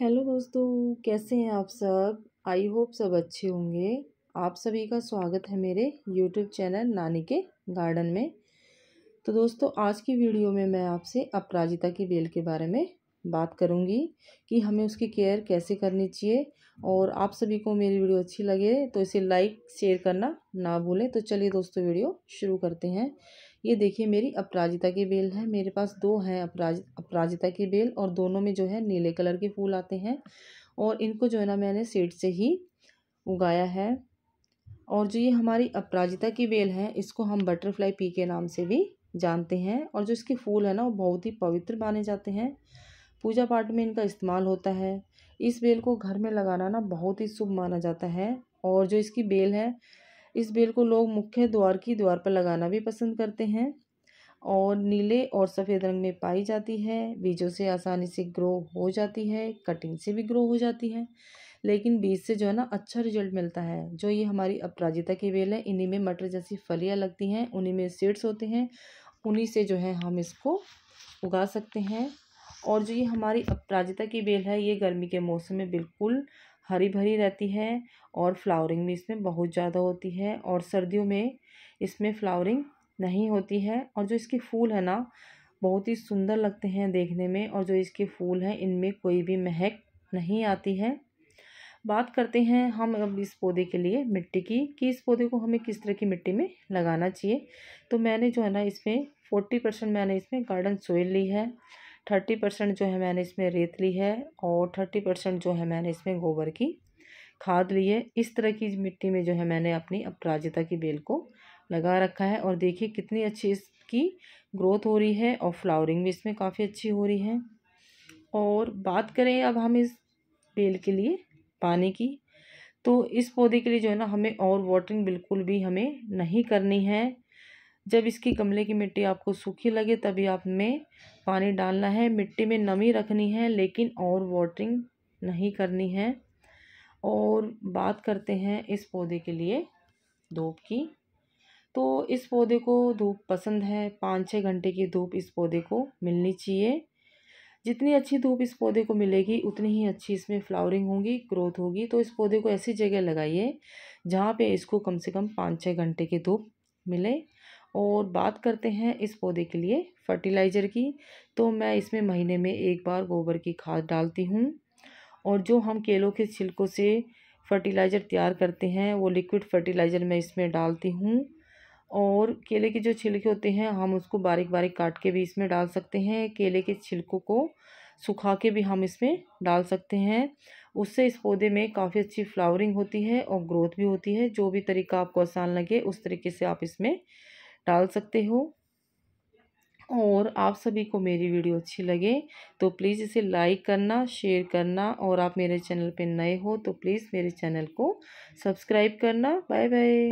hello दोस्तों कैसे हैं आप सब आई होप सब अच्छे होंगे आप सभी का स्वागत है मेरे यूट्यूब चैनल नानी के गार्डन में तो दोस्तों आज की वीडियो में मैं आपसे अपराजिता की बेल के बारे में बात करूंगी कि हमें उसकी केयर कैसे करनी चाहिए और आप सभी को मेरी वीडियो अच्छी लगे तो इसे लाइक शेयर करना ना भूलें तो चलिए दोस्तों वीडियो शुरू करते हैं ये देखिए मेरी अपराजिता की बेल है मेरे पास दो हैं अपराज अपराजिता की बेल और दोनों में जो है नीले कलर के फूल आते हैं और इनको जो है ना मैंने सीड से ही उगाया है और जो ये हमारी अपराजिता की बेल है इसको हम बटरफ्लाई पी के नाम से भी जानते हैं और जो इसके फूल है ना वो बहुत ही पवित्र माने जाते हैं पूजा पाठ में इनका इस्तेमाल होता है इस बेल को घर में लगाना ना बहुत ही शुभ माना जाता है और जो इसकी बेल है इस बेल को लोग मुख्य द्वार की द्वार पर लगाना भी पसंद करते हैं और नीले और सफ़ेद रंग में पाई जाती है बीजों से आसानी से ग्रो हो जाती है कटिंग से भी ग्रो हो जाती है लेकिन बीज से जो है ना अच्छा रिजल्ट मिलता है जो ये हमारी अपराजिता की बेल है इन्हीं में मटर जैसी फलियाँ लगती हैं उन्हीं में सीड्स होते हैं उन्हीं से जो है हम इसको उगा सकते हैं और जो ये हमारी अपराजिता की बेल है ये गर्मी के मौसम में बिल्कुल हरी भरी रहती है और फ्लावरिंग भी इसमें बहुत ज़्यादा होती है और सर्दियों में इसमें फ्लावरिंग नहीं होती है और जो इसके फूल है ना बहुत ही सुंदर लगते हैं देखने में और जो इसके फूल हैं इनमें कोई भी महक नहीं आती है बात करते हैं हम अब इस पौधे के लिए मिट्टी की कि इस पौधे को हमें किस तरह की मिट्टी में लगाना चाहिए तो मैंने जो है ना इसमें फोर्टी परसेंट मैंने इसमें गार्डन सोइल ली है थर्टी परसेंट जो है मैंने इसमें रेत ली है और थर्टी परसेंट जो है मैंने इसमें गोबर की खाद ली है इस तरह की मिट्टी में जो है मैंने अपनी अपराजिता की बेल को लगा रखा है और देखिए कितनी अच्छी इसकी ग्रोथ हो रही है और फ्लावरिंग भी इसमें काफ़ी अच्छी हो रही है और बात करें अब हम इस बेल के लिए पानी की तो इस पौधे के लिए जो है ना हमें और वाटरिंग बिल्कुल भी हमें नहीं करनी है जब इसकी गमले की मिट्टी आपको सूखी लगे तभी आप में पानी डालना है मिट्टी में नमी रखनी है लेकिन और वाटरिंग नहीं करनी है और बात करते हैं इस पौधे के लिए धूप की तो इस पौधे को धूप पसंद है पाँच छः घंटे की धूप इस पौधे को मिलनी चाहिए जितनी अच्छी धूप इस पौधे को मिलेगी उतनी ही अच्छी इसमें फ्लावरिंग होगी ग्रोथ होगी तो इस पौधे को ऐसी जगह लगाइए जहाँ पे इसको कम से कम पाँच छः घंटे की धूप मिले और बात करते हैं इस पौधे के लिए फर्टिलाइज़र की तो मैं इसमें महीने में एक बार गोबर की खाद डालती हूँ और जो हम केलों के छिलकों से फर्टिलाइज़र तैयार करते हैं वो लिक्विड फर्टिलाइज़र मैं इसमें डालती हूँ और केले के जो छिलके होते हैं हम उसको बारीक बारीक काट के भी इसमें डाल सकते हैं केले के छिलकों को सुखा के भी हम इसमें डाल सकते हैं उससे इस पौधे में काफ़ी अच्छी फ्लावरिंग होती है और ग्रोथ भी होती है जो भी तरीका आपको आसान लगे उस तरीके से आप इसमें डाल सकते हो और आप सभी को मेरी वीडियो अच्छी लगे तो प्लीज़ इसे लाइक करना शेयर करना और आप मेरे चैनल पे नए हो तो प्लीज़ मेरे चैनल को सब्सक्राइब करना बाय बाय